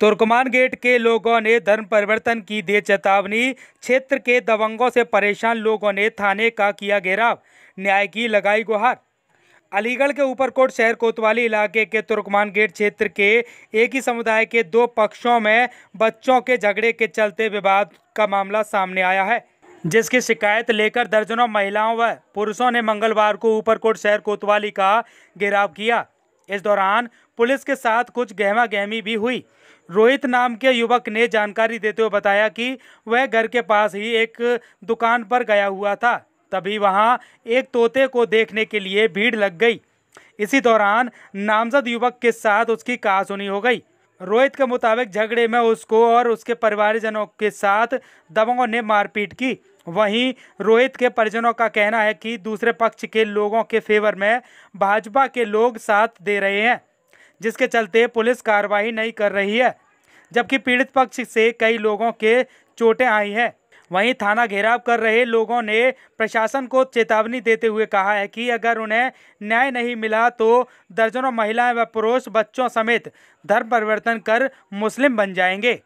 तुर्कमान gate के लोगों ने धर्म परिवर्तन की दे चेतावनी क्षेत्र के दबंगों से परेशान लोगों ने थाने का किया घेराव न्याय की लगाई गुहार अलीगढ़ के ऊपरकोट शहर कोतवाली इलाके के तुर्कमान गेट क्षेत्र के एक ही समुदाय के दो पक्षों में बच्चों के झगड़े के चलते विवाद का मामला सामने आया है जिसकी शिकायत लेकर दर्जनों महिलाओं व पुरुषों ने मंगलवार को ऊपरकोट शहर कोतवाली का घेराव किया इस दौरान पुलिस के साथ कुछ गहमा गहमी भी हुई रोहित नाम के युवक ने जानकारी देते हुए बताया कि वह घर के पास ही एक दुकान पर गया हुआ था तभी वहां एक तोते को देखने के लिए भीड़ लग गई इसी दौरान नामजद युवक के साथ उसकी कहासुनी हो गई रोहित के मुताबिक झगड़े में उसको और उसके परिवारजनों के साथ दबंगों ने मारपीट की वहीं रोहित के परिजनों का कहना है कि दूसरे पक्ष के लोगों के फेवर में भाजपा के लोग साथ दे रहे हैं जिसके चलते पुलिस कार्रवाई नहीं कर रही है जबकि पीड़ित पक्ष से कई लोगों के चोटें आई हैं वहीं थाना घेराव कर रहे लोगों ने प्रशासन को चेतावनी देते हुए कहा है कि अगर उन्हें न्याय नहीं मिला तो दर्जनों महिलाएं व पुरुष बच्चों समेत धर्म परिवर्तन कर मुस्लिम बन जाएंगे